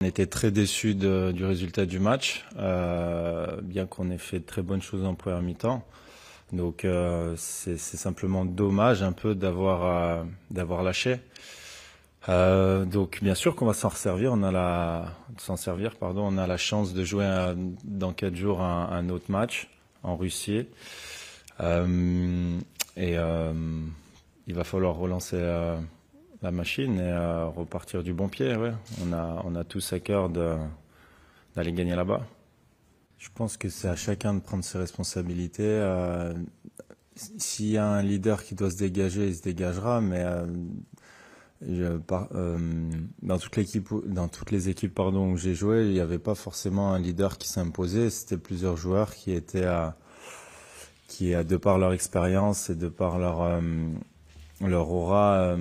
On était très déçus du résultat du match, euh, bien qu'on ait fait de très bonnes choses en première mi-temps. Donc euh, c'est simplement dommage un peu d'avoir euh, d'avoir lâché. donc bien sûr qu'on va s'en servir. On a la s'en servir, pardon. On a la chance de jouer dans quatre jours un, autre match en Russie. et il va falloir relancer la machine et euh, repartir du bon pied. On, a, on a tous à cœur d'aller gagner là-bas. Je pense que c'est à chacun de prendre ses responsabilités. Euh, s'il y a un leader qui doit se dégager, il se dégagera, mais euh, je, dans, toute l'équipe, dans toutes les équipes pardon, où j'ai joué, il n'y avait pas forcément un leader qui s'imposait. C'était plusieurs joueurs qui étaient à qui, de par leur expérience et de par leur, leur aura,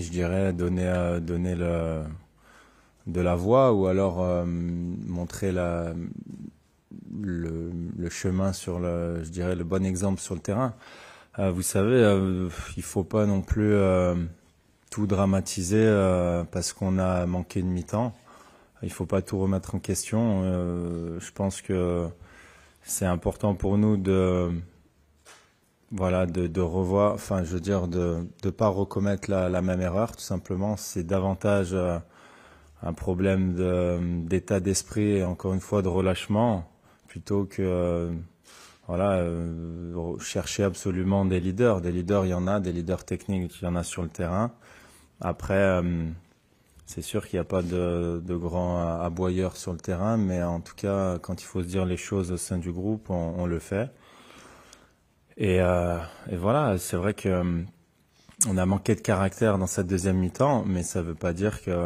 je dirais donner euh, donner le de la voix ou alors euh, montrer la le, le, chemin sur le je dirais le bon exemple sur le terrain euh, vous savez il faut pas non plus tout dramatiser parce qu'on a manqué de mi-temps il faut pas tout remettre en question je pense que c'est important pour nous de voilà, de, de revoir, enfin, je veux dire, de ne pas recommettre la, même erreur, tout simplement. C'est davantage euh, un problème d'état d'esprit et encore une fois de relâchement, plutôt que euh, voilà, euh, chercher absolument des leaders. Des leaders, il y en a, des leaders techniques, il y en a sur le terrain. Après, c'est sûr qu'il n'y a pas de, de grands aboyeurs sur le terrain, mais en tout cas, quand il faut se dire les choses au sein du groupe, on le fait. Euh, et, voilà, c'est vrai que euh, on a manqué de caractère dans cette deuxième mi-temps, mais ça ne veut pas dire qu'il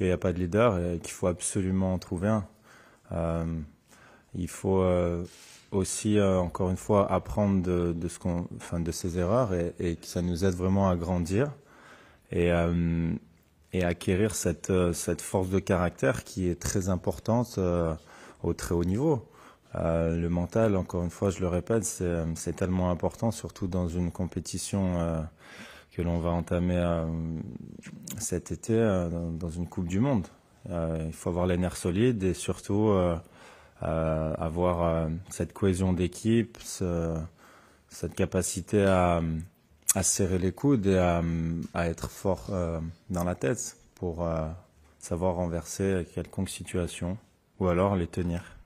n'y a pas de leader et qu'il faut absolument en trouver un. Euh, il faut aussi, encore une fois, apprendre de, ce de ses erreurs et, que ça nous aide vraiment à grandir et, acquérir cette force de caractère qui est très importante au très haut niveau. Euh, le mental, encore une fois, je le répète, c'est euh, tellement important, surtout dans une compétition euh, que l'on va entamer cet été, dans une Coupe du Monde. il faut avoir les nerfs solides et surtout avoir cette cohésion d'équipe, cette capacité à, serrer les coudes et à, à être fort dans la tête pour savoir renverser quelconque situation ou alors les tenir.